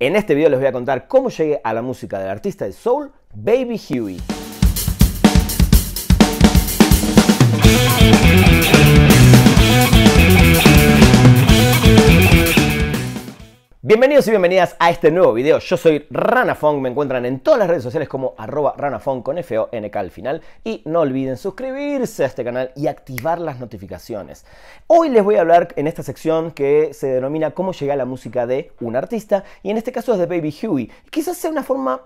En este video les voy a contar cómo llegué a la música del artista de soul Baby Huey. y bienvenidas a este nuevo video. Yo soy Ranafong, me encuentran en todas las redes sociales como arroba ranafong con F-O-N-K al final y no olviden suscribirse a este canal y activar las notificaciones. Hoy les voy a hablar en esta sección que se denomina cómo llega la música de un artista y en este caso es de Baby Huey. Quizás sea una forma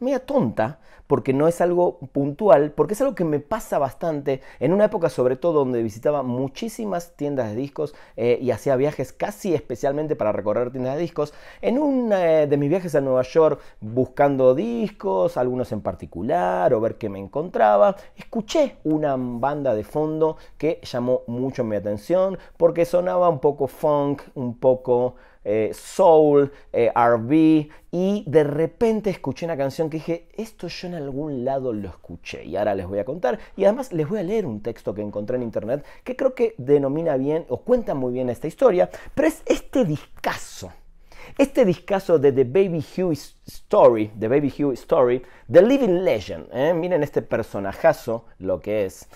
media tonta, porque no es algo puntual, porque es algo que me pasa bastante en una época sobre todo donde visitaba muchísimas tiendas de discos eh, y hacía viajes casi especialmente para recorrer tiendas de discos. En un eh, de mis viajes a Nueva York buscando discos, algunos en particular, o ver qué me encontraba, escuché una banda de fondo que llamó mucho mi atención porque sonaba un poco funk, un poco... Eh, soul, eh, RB, y de repente escuché una canción que dije, esto yo en algún lado lo escuché, y ahora les voy a contar, y además les voy a leer un texto que encontré en internet que creo que denomina bien o cuenta muy bien esta historia, pero es este discazo. Este discazo de The Baby Huey Story, The Baby Huey Story, The Living Legend, ¿eh? miren este personajazo, lo que es.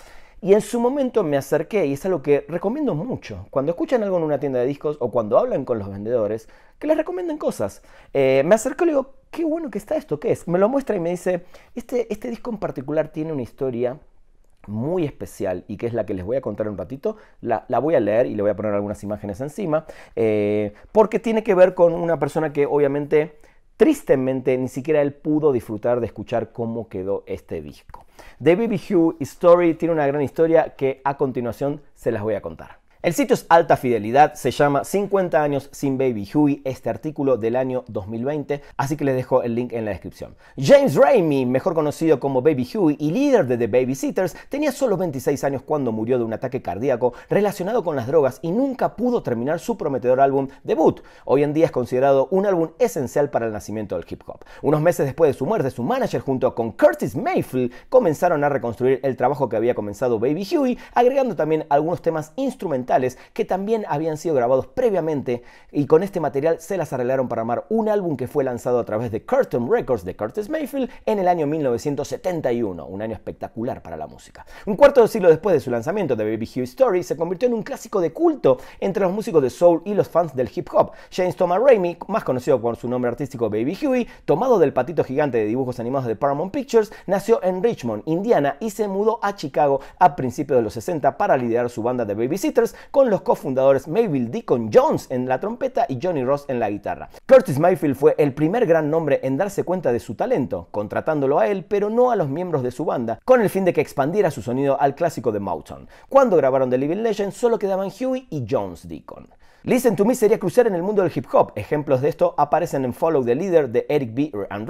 Y en su momento me acerqué, y es algo que recomiendo mucho, cuando escuchan algo en una tienda de discos o cuando hablan con los vendedores, que les recomienden cosas. Eh, me acerqué y le digo, qué bueno que está esto, ¿qué es? Me lo muestra y me dice, este, este disco en particular tiene una historia muy especial y que es la que les voy a contar un ratito, la, voy a leer y le voy a poner algunas imágenes encima, eh, porque tiene que ver con una persona que obviamente Tristemente, ni siquiera él pudo disfrutar de escuchar cómo quedó este disco. The BB Hugh Story tiene una gran historia que a continuación se las voy a contar. El sitio es alta fidelidad, se llama 50 años sin Baby Huey, este artículo del año 2020, así que les dejo el link en la descripción. James Raimi, mejor conocido como Baby Huey y líder de The Babysitters, tenía solo 26 años cuando murió de un ataque cardíaco relacionado con las drogas y nunca pudo terminar su prometedor álbum debut. Hoy en día es considerado un álbum esencial para el nacimiento del hip hop. Unos meses después de su muerte, su manager junto con Curtis Mayfield comenzaron a reconstruir el trabajo que había comenzado Baby Huey, agregando también algunos temas instrumentales que también habían sido grabados previamente y con este material se las arreglaron para armar un álbum que fue lanzado a través de Curtain Records de Curtis Mayfield en el año 1971, un año espectacular para la música. Un cuarto de siglo después de su lanzamiento, de Baby Huey Story se convirtió en un clásico de culto entre los músicos de soul y los fans del hip hop. James Thomas Raimi, más conocido por su nombre artístico Baby Huey, tomado del patito gigante de dibujos animados de Paramount Pictures, nació en Richmond, Indiana y se mudó a Chicago a principios de los 60 para liderar su banda de Babysitters, con los cofundadores Mayville Deacon Jones en la trompeta y Johnny Ross en la guitarra. Curtis Mayfield fue el primer gran nombre en darse cuenta de su talento, contratándolo a él, pero no a los miembros de su banda, con el fin de que expandiera su sonido al clásico de Mouton. Cuando grabaron The Living Legend solo quedaban Huey y Jones Deacon. Listen to Me sería cruzar en el mundo del hip hop. Ejemplos de esto aparecen en Follow the Leader de Eric B. and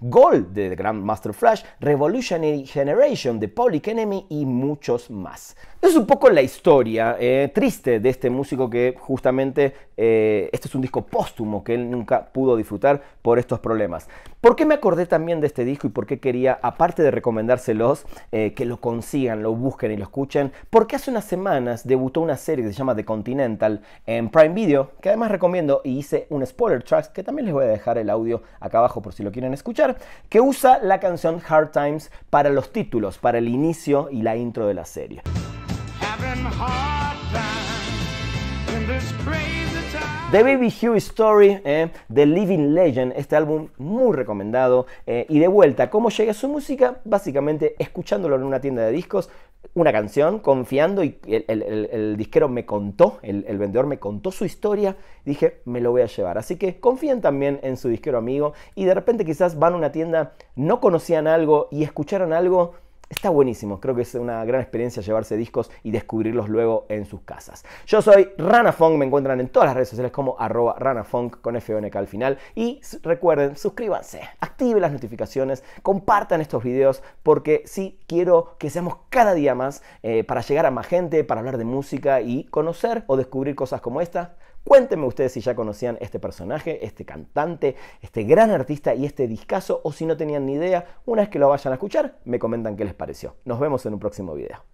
Gold de The Grandmaster Flash, Revolutionary Generation de Public Enemy y muchos más. Es un poco la historia eh, triste de este músico que justamente eh, este es un disco póstumo que él nunca pudo disfrutar por estos problemas. ¿Por qué me acordé también de este disco y por qué quería, aparte de recomendárselos, eh, que lo consigan, lo busquen y lo escuchen? Porque hace unas semanas debutó una serie que se llama The Continental en Prime Video, que además recomiendo y hice un spoiler track, que también les voy a dejar el audio acá abajo por si lo quieren escuchar, que usa la canción Hard Times para los títulos, para el inicio y la intro de la serie. The Baby Huey Story eh, The Living Legend, este álbum muy recomendado. Eh, y de vuelta, ¿cómo llega su música? Básicamente escuchándolo en una tienda de discos, una canción, confiando, y el, disquero me contó, el, vendedor me contó su historia, dije, me lo voy a llevar. Así que confíen también en su disquero amigo y de repente quizás van a una tienda, no conocían algo y escucharon algo está buenísimo. Creo que es una gran experiencia llevarse discos y descubrirlos luego en sus casas. Yo soy Rana Funk, me encuentran en todas las redes sociales como arroba ranafunk con FONK al final. Y recuerden, suscríbanse, activen las notificaciones, compartan estos videos porque sí quiero que seamos cada día más eh, para llegar a más gente, para hablar de música y conocer o descubrir cosas como esta Cuéntenme ustedes si ya conocían este personaje, este cantante, este gran artista y este discazo, o si no tenían ni idea, una vez que lo vayan a escuchar, me comentan qué les pareció. Nos vemos en un próximo video.